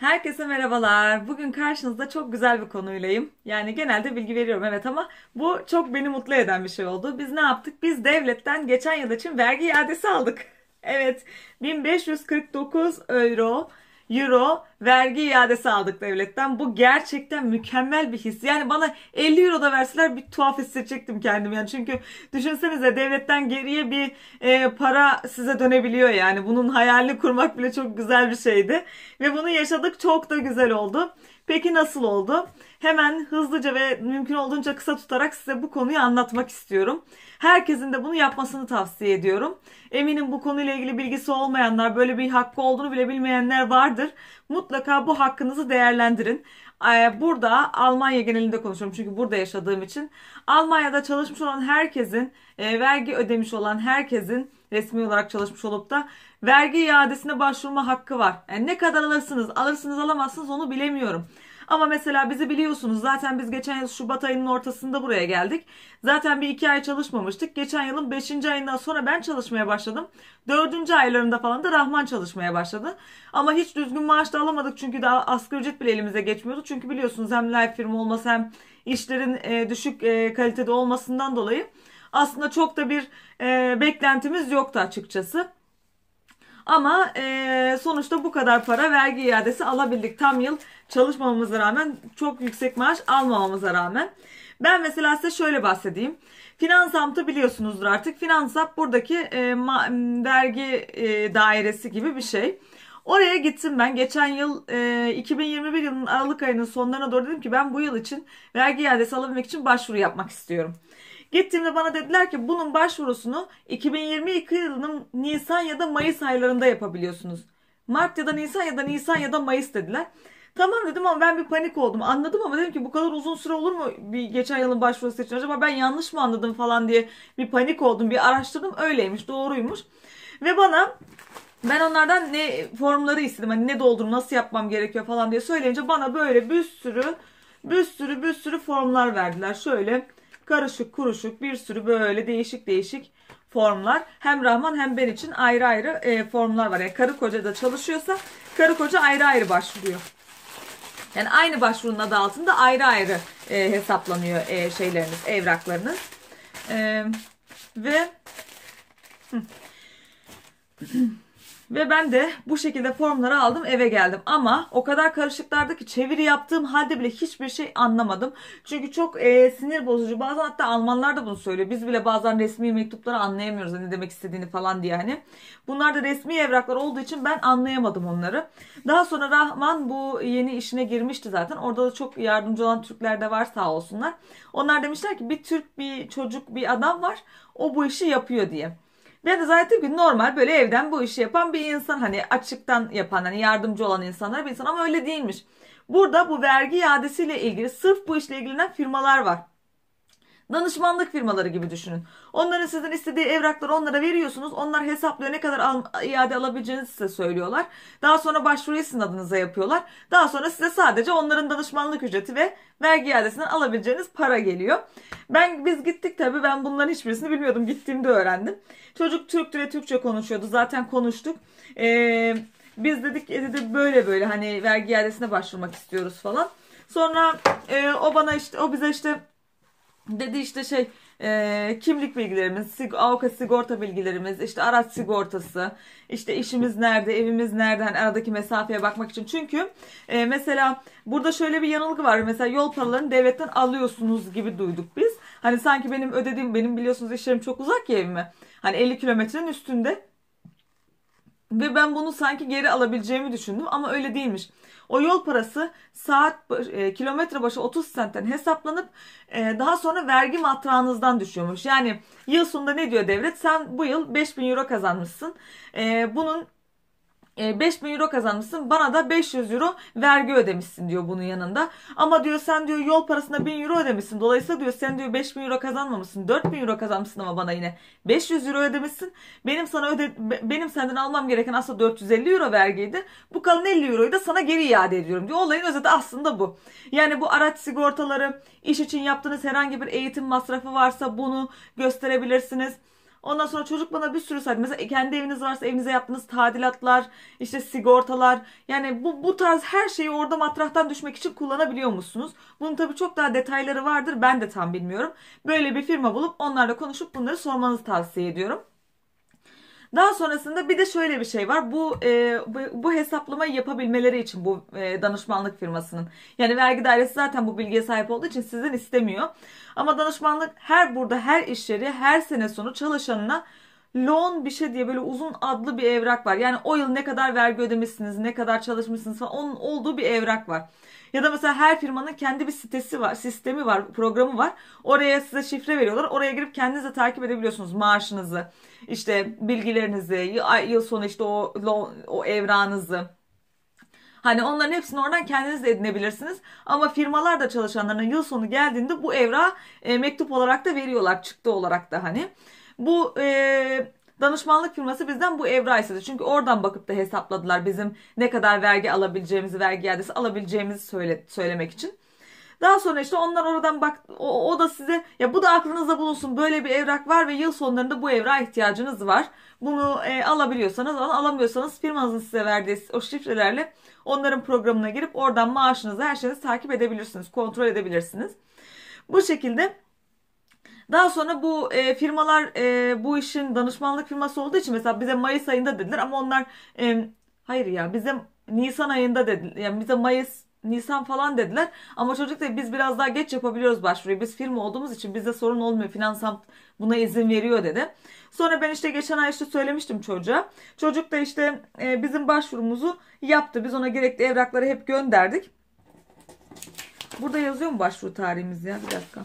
Herkese merhabalar. Bugün karşınızda çok güzel bir konuyleyim. Yani genelde bilgi veriyorum evet ama bu çok beni mutlu eden bir şey oldu. Biz ne yaptık? Biz devletten geçen yıl için vergi iadesi aldık. Evet 1549 euro euro vergi iadesi aldık devletten. Bu gerçekten mükemmel bir his. Yani bana 50 euro da verseler bir tuhaf hissedecektim kendimi. Yani çünkü düşünsenize devletten geriye bir e, para size dönebiliyor yani. Bunun hayalini kurmak bile çok güzel bir şeydi. Ve bunu yaşadık çok da güzel oldu. Peki nasıl oldu? Hemen hızlıca ve mümkün olduğunca kısa tutarak size bu konuyu anlatmak istiyorum. Herkesin de bunu yapmasını tavsiye ediyorum. Eminim bu konuyla ilgili bilgisi olmayanlar, böyle bir hakkı olduğunu bile bilmeyenler vardır. Mutlaka bu hakkınızı değerlendirin. Ee, burada Almanya genelinde konuşuyorum çünkü burada yaşadığım için. Almanya'da çalışmış olan herkesin, e, vergi ödemiş olan herkesin resmi olarak çalışmış olup da vergi iadesine başvurma hakkı var. Yani ne kadar alırsınız, alırsınız alamazsınız onu bilemiyorum. Ama mesela bizi biliyorsunuz zaten biz geçen yıl Şubat ayının ortasında buraya geldik. Zaten bir iki ay çalışmamıştık. Geçen yılın beşinci ayından sonra ben çalışmaya başladım. Dördüncü aylarında falan da Rahman çalışmaya başladı. Ama hiç düzgün maaş da alamadık çünkü daha asgari ücret bile elimize geçmiyordu. Çünkü biliyorsunuz hem live firma olması hem işlerin e, düşük e, kalitede olmasından dolayı aslında çok da bir e, beklentimiz yoktu açıkçası. Ama e, sonuçta bu kadar para vergi iadesi alabildik. Tam yıl çalışmamamıza rağmen çok yüksek maaş almamamıza rağmen. Ben mesela size şöyle bahsedeyim. Finansap'ta biliyorsunuzdur artık. Finansap buradaki e, ma, vergi e, dairesi gibi bir şey. Oraya gittim ben. Geçen yıl e, 2021 yılının Aralık ayının sonlarına doğru dedim ki ben bu yıl için vergi iadesi alabilmek için başvuru yapmak istiyorum. Gittiğimde bana dediler ki bunun başvurusunu 2022 yılının Nisan ya da Mayıs aylarında yapabiliyorsunuz. Mart ya da Nisan ya da Nisan ya da Mayıs dediler. Tamam dedim ama ben bir panik oldum. Anladım ama dedim ki bu kadar uzun süre olur mu bir geçen yılın başvurusu için acaba ben yanlış mı anladım falan diye bir panik oldum. Bir araştırdım öyleymiş doğruymuş. Ve bana ben onlardan ne formları istedim hani ne doldurum nasıl yapmam gerekiyor falan diye söyleyince bana böyle bir sürü bir sürü bir sürü formlar verdiler. Şöyle karışık kuruşuk bir sürü böyle değişik değişik formlar. Hem Rahman hem ben için ayrı ayrı e, formlar var. Yani karı koca da çalışıyorsa karı koca ayrı ayrı başvuruyor. Yani aynı başvurunun adı altında ayrı ayrı e, hesaplanıyor e, şeyleriniz, evraklarınız. E, ve... Ve ben de bu şekilde formları aldım eve geldim. Ama o kadar karışıklardı ki çeviri yaptığım halde bile hiçbir şey anlamadım. Çünkü çok e, sinir bozucu. Bazen hatta Almanlar da bunu söylüyor. Biz bile bazen resmi mektupları anlayamıyoruz. Hani ne demek istediğini falan diye hani. Bunlar da resmi evraklar olduğu için ben anlayamadım onları. Daha sonra Rahman bu yeni işine girmişti zaten. Orada da çok yardımcı olan Türkler de var sağ olsunlar. Onlar demişler ki bir Türk bir çocuk bir adam var. O bu işi yapıyor diye. Ben de zaten ki normal böyle evden bu işi yapan bir insan hani açıktan yapan hani yardımcı olan insanlar bir insan ama öyle değilmiş. Burada bu vergi iadesiyle ilgili sırf bu işle ilgilenen firmalar var. Danışmanlık firmaları gibi düşünün. Onların sizin istediği evrakları onlara veriyorsunuz. Onlar hesaplıyor ne kadar al, iade alabileceğinizi size söylüyorlar. Daha sonra başvuruyu sizin adınıza yapıyorlar. Daha sonra size sadece onların danışmanlık ücreti ve vergi iadesinden alabileceğiniz para geliyor. Ben biz gittik tabii ben bunların hiçbirisini bilmiyordum. Gittiğimde öğrendim. Çocuk Türkçe ve Türkçe konuşuyordu. Zaten konuştuk. Eee biz dedik e, dedi böyle böyle hani vergi iadesine başvurmak istiyoruz falan. Sonra e, o bana işte o bize işte dedi işte şey e, kimlik bilgilerimiz, sig AOKA sigorta bilgilerimiz, işte araç sigortası, işte işimiz nerede, evimiz nerede, hani aradaki mesafeye bakmak için. Çünkü e, mesela burada şöyle bir yanılgı var. Mesela yol paralarını devletten alıyorsunuz gibi duyduk biz. Hani sanki benim ödediğim, benim biliyorsunuz işlerim çok uzak ya evime. Hani 50 kilometrenin üstünde ve ben bunu sanki geri alabileceğimi düşündüm ama öyle değilmiş. O yol parası saat e, kilometre başı 30 centten hesaplanıp e, daha sonra vergi matrağınızdan düşüyormuş. Yani yıl sonunda ne diyor devlet? Sen bu yıl 5000 euro kazanmışsın. E, bunun 5000 e, euro kazanmışsın bana da 500 euro vergi ödemişsin diyor bunun yanında. Ama diyor sen diyor yol parasına 1000 euro ödemişsin. Dolayısıyla diyor sen diyor 5000 euro kazanmamışsın. 4000 euro kazanmışsın ama bana yine 500 euro ödemişsin. Benim sana öde benim senden almam gereken aslında 450 euro vergiydi. Bu kalan 50 euroyu da sana geri iade ediyorum diyor. Olayın özeti aslında bu. Yani bu araç sigortaları, iş için yaptığınız herhangi bir eğitim masrafı varsa bunu gösterebilirsiniz Ondan sonra çocuk bana bir sürü saydı. Mesela kendi eviniz varsa evinize yaptığınız tadilatlar, işte sigortalar. Yani bu, bu tarz her şeyi orada matrahtan düşmek için kullanabiliyor musunuz? Bunun tabii çok daha detayları vardır. Ben de tam bilmiyorum. Böyle bir firma bulup onlarla konuşup bunları sormanızı tavsiye ediyorum. Daha sonrasında bir de şöyle bir şey var. Bu e, bu, bu hesaplamayı yapabilmeleri için bu e, danışmanlık firmasının. Yani vergi dairesi zaten bu bilgiye sahip olduğu için sizden istemiyor. Ama danışmanlık her burada her iş yeri her sene sonu çalışanına loan bir şey diye böyle uzun adlı bir evrak var. Yani o yıl ne kadar vergi ödemişsiniz, ne kadar çalışmışsınız falan onun olduğu bir evrak var. Ya da mesela her firmanın kendi bir sitesi var, sistemi var, programı var. Oraya size şifre veriyorlar. Oraya girip kendiniz de takip edebiliyorsunuz maaşınızı, işte bilgilerinizi, yıl sonu işte o loan, o evranızı. Hani onların hepsini oradan kendiniz de edinebilirsiniz. Ama firmalar da çalışanlarına yıl sonu geldiğinde bu evra e, mektup olarak da veriyorlar çıktı olarak da hani. Bu e, danışmanlık firması bizden bu evra istedi. Çünkü oradan bakıp da hesapladılar bizim ne kadar vergi alabileceğimizi, vergi iadesi alabileceğimizi söyle, söylemek için. Daha sonra işte onlar oradan bak o, o da size ya bu da aklınızda bulunsun böyle bir evrak var ve yıl sonlarında bu evrağa ihtiyacınız var. Bunu e, alabiliyorsanız alın alamıyorsanız firmanızın size verdiği o şifrelerle onların programına girip oradan maaşınızı her şeyinizi takip edebilirsiniz kontrol edebilirsiniz. Bu şekilde daha sonra bu e, firmalar e, bu işin danışmanlık firması olduğu için mesela bize Mayıs ayında dediler ama onlar e, hayır ya bize Nisan ayında dediler. Yani bize Mayıs Nisan falan dediler. Ama çocuk da biz biraz daha geç yapabiliyoruz başvuruyu. Biz firma olduğumuz için bizde sorun olmuyor. Finansam buna izin veriyor dedi. Sonra ben işte geçen ay işte söylemiştim çocuğa. Çocuk da işte e, bizim başvurumuzu yaptı. Biz ona gerekli evrakları hep gönderdik. Burada yazıyor mu başvuru tarihimiz ya? Bir dakika.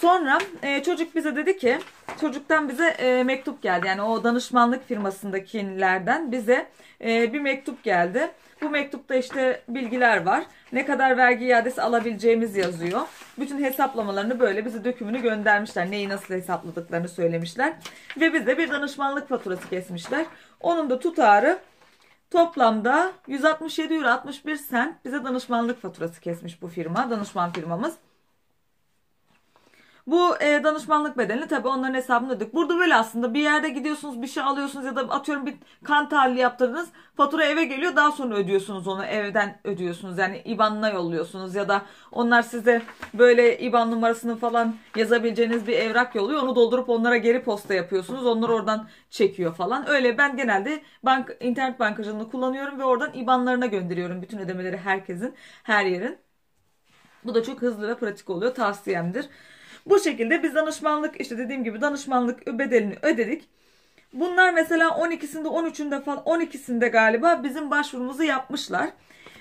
Sonra e, çocuk bize dedi ki çocuktan bize e, mektup geldi. Yani o danışmanlık firmasındakilerden bize e, bir mektup geldi. Bu mektupta işte bilgiler var. Ne kadar vergi iadesi alabileceğimiz yazıyor. Bütün hesaplamalarını böyle bize dökümünü göndermişler. Neyi nasıl hesapladıklarını söylemişler. Ve bize bir danışmanlık faturası kesmişler. Onun da tutarı toplamda 167 euro 61 sent bize danışmanlık faturası kesmiş bu firma. Danışman firmamız. Bu e, danışmanlık bedelini tabii onların hesabını ödedik. Burada böyle aslında bir yerde gidiyorsunuz bir şey alıyorsunuz ya da atıyorum bir kan tahlili yaptırdınız. Fatura eve geliyor daha sonra ödüyorsunuz onu evden ödüyorsunuz. Yani IBAN'ına yolluyorsunuz ya da onlar size böyle IBAN numarasını falan yazabileceğiniz bir evrak yolluyor. Onu doldurup onlara geri posta yapıyorsunuz. Onlar oradan çekiyor falan. Öyle ben genelde bank internet bankacılığını kullanıyorum ve oradan IBAN'larına gönderiyorum bütün ödemeleri herkesin, her yerin. Bu da çok hızlı ve pratik oluyor. Tavsiyemdir. Bu şekilde biz danışmanlık işte dediğim gibi danışmanlık bedelini ödedik. Bunlar mesela 12'sinde 13'ünde falan 12'sinde galiba bizim başvurumuzu yapmışlar.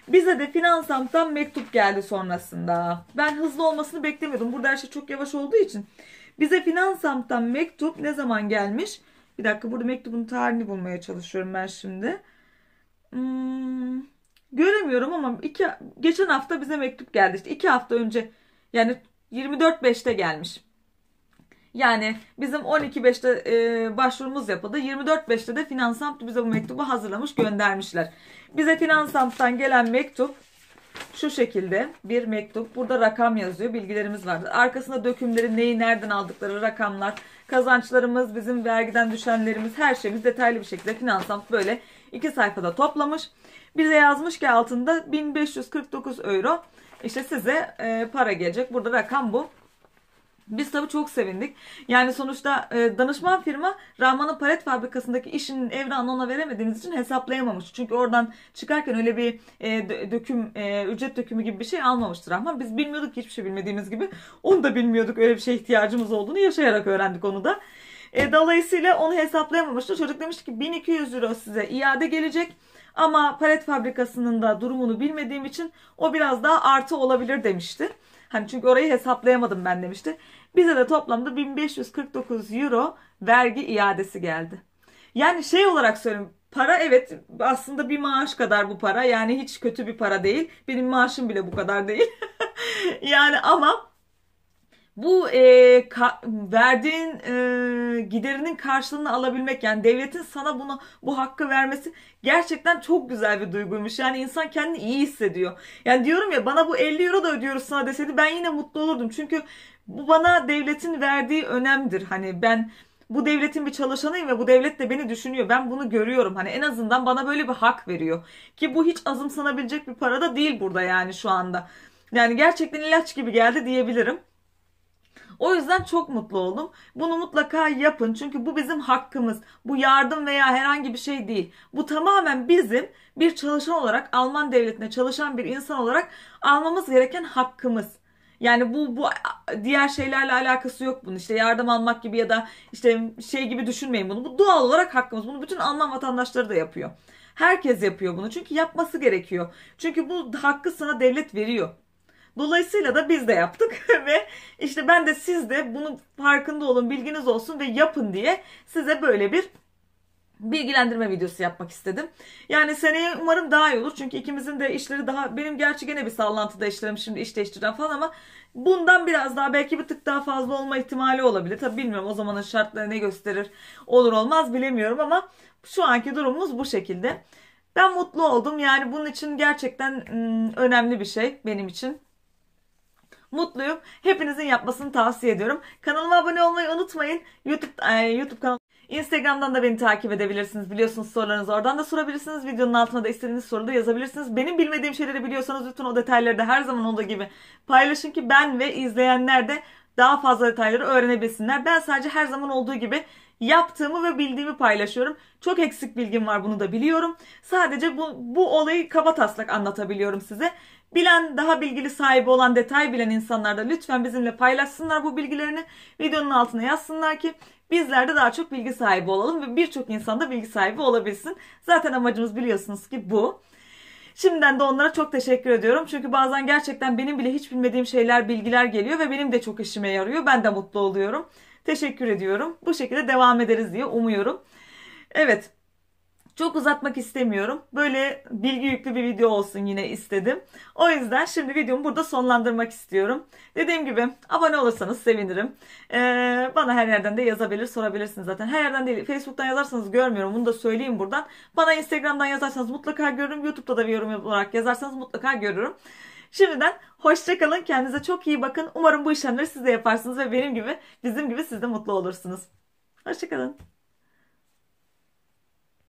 Bize de finansamtan mektup geldi sonrasında. Ben hızlı olmasını beklemiyordum. Burada her şey çok yavaş olduğu için. Bize finansamtan mektup ne zaman gelmiş? Bir dakika burada mektubun tarihini bulmaya çalışıyorum ben şimdi. Hmm, göremiyorum ama iki, geçen hafta bize mektup geldi. İşte iki hafta önce yani 24.5'te gelmiş. Yani bizim 12.5'te e, başvurumuz yapıldı. 24.5'te de Finansamt bize bu mektubu hazırlamış göndermişler. Bize Finansamt'tan gelen mektup şu şekilde bir mektup. Burada rakam yazıyor. Bilgilerimiz var. Arkasında dökümleri neyi nereden aldıkları rakamlar, kazançlarımız, bizim vergiden düşenlerimiz her şeyimiz detaylı bir şekilde Finansamt böyle iki sayfada toplamış. Bize yazmış ki altında 1549 euro işte size e, para gelecek. Burada rakam bu. Biz tabii çok sevindik. Yani sonuçta e, danışman firma Rahman'ın palet fabrikasındaki işinin evranını ona veremediğiniz için hesaplayamamış. Çünkü oradan çıkarken öyle bir e, döküm, e, ücret dökümü gibi bir şey almamıştı Rahman. Biz bilmiyorduk hiçbir şey bilmediğimiz gibi. Onu da bilmiyorduk öyle bir şey ihtiyacımız olduğunu yaşayarak öğrendik onu da. E, dolayısıyla onu hesaplayamamıştı. Çocuk demiş ki 1200 euro size iade gelecek ama palet fabrikasının da durumunu bilmediğim için o biraz daha artı olabilir demişti. Hani çünkü orayı hesaplayamadım ben demişti. Bize de toplamda 1549 euro vergi iadesi geldi. Yani şey olarak söyleyeyim para evet aslında bir maaş kadar bu para yani hiç kötü bir para değil. Benim maaşım bile bu kadar değil. yani ama bu e, ka, verdiğin e, giderinin karşılığını alabilmek yani devletin sana bunu bu hakkı vermesi gerçekten çok güzel bir duyguymuş. Yani insan kendini iyi hissediyor. Yani diyorum ya bana bu 50 euro da ödüyoruz sana deseydi ben yine mutlu olurdum. Çünkü bu bana devletin verdiği önemdir. Hani ben bu devletin bir çalışanıyım ve bu devlet de beni düşünüyor. Ben bunu görüyorum. Hani en azından bana böyle bir hak veriyor. Ki bu hiç azımsanabilecek bir para da değil burada yani şu anda. Yani gerçekten ilaç gibi geldi diyebilirim. O yüzden çok mutlu oldum. Bunu mutlaka yapın. Çünkü bu bizim hakkımız. Bu yardım veya herhangi bir şey değil. Bu tamamen bizim bir çalışan olarak Alman devletine çalışan bir insan olarak almamız gereken hakkımız. Yani bu bu diğer şeylerle alakası yok bunun. İşte yardım almak gibi ya da işte şey gibi düşünmeyin bunu. Bu doğal olarak hakkımız. Bunu bütün Alman vatandaşları da yapıyor. Herkes yapıyor bunu. Çünkü yapması gerekiyor. Çünkü bu hakkı sana devlet veriyor. Dolayısıyla da biz de yaptık ve işte ben de siz de bunu farkında olun, bilginiz olsun ve yapın diye size böyle bir bilgilendirme videosu yapmak istedim. Yani seneye umarım daha iyi olur. Çünkü ikimizin de işleri daha benim gerçi gene bir sallantıda işlerim şimdi iş değiştireceğim falan ama bundan biraz daha belki bir tık daha fazla olma ihtimali olabilir. Tabi bilmiyorum o zamanın şartları ne gösterir olur olmaz bilemiyorum ama şu anki durumumuz bu şekilde. Ben mutlu oldum yani bunun için gerçekten ıı, önemli bir şey benim için mutluyum. Hepinizin yapmasını tavsiye ediyorum. Kanalıma abone olmayı unutmayın. YouTube, e, YouTube kanalı Instagram'dan da beni takip edebilirsiniz. Biliyorsunuz sorularınızı oradan da sorabilirsiniz. Videonun altına da istediğiniz soruda yazabilirsiniz. Benim bilmediğim şeyleri biliyorsanız bütün o detayları da her zaman olduğu gibi paylaşın ki ben ve izleyenler de daha fazla detayları öğrenebilsinler. Ben sadece her zaman olduğu gibi yaptığımı ve bildiğimi paylaşıyorum. Çok eksik bilgim var bunu da biliyorum. Sadece bu, bu olayı kaba taslak anlatabiliyorum size. Bilen, daha bilgili sahibi olan, detay bilen insanlar da lütfen bizimle paylaşsınlar bu bilgilerini. Videonun altına yazsınlar ki bizler de daha çok bilgi sahibi olalım ve birçok insan da bilgi sahibi olabilsin. Zaten amacımız biliyorsunuz ki bu. Şimdiden de onlara çok teşekkür ediyorum. Çünkü bazen gerçekten benim bile hiç bilmediğim şeyler, bilgiler geliyor ve benim de çok işime yarıyor. Ben de mutlu oluyorum. Teşekkür ediyorum. Bu şekilde devam ederiz diye umuyorum. Evet. Çok uzatmak istemiyorum. Böyle bilgi yüklü bir video olsun yine istedim. O yüzden şimdi videomu burada sonlandırmak istiyorum. Dediğim gibi abone olursanız sevinirim. Ee, bana her yerden de yazabilir, sorabilirsiniz zaten. Her yerden değil. Facebook'tan yazarsanız görmüyorum. Bunu da söyleyeyim buradan. Bana Instagram'dan yazarsanız mutlaka görürüm. YouTube'da da bir yorum olarak yazarsanız mutlaka görürüm. Şimdiden hoşçakalın. Kendinize çok iyi bakın. Umarım bu işlemleri siz de yaparsınız ve benim gibi bizim gibi siz de mutlu olursunuz. Hoşçakalın.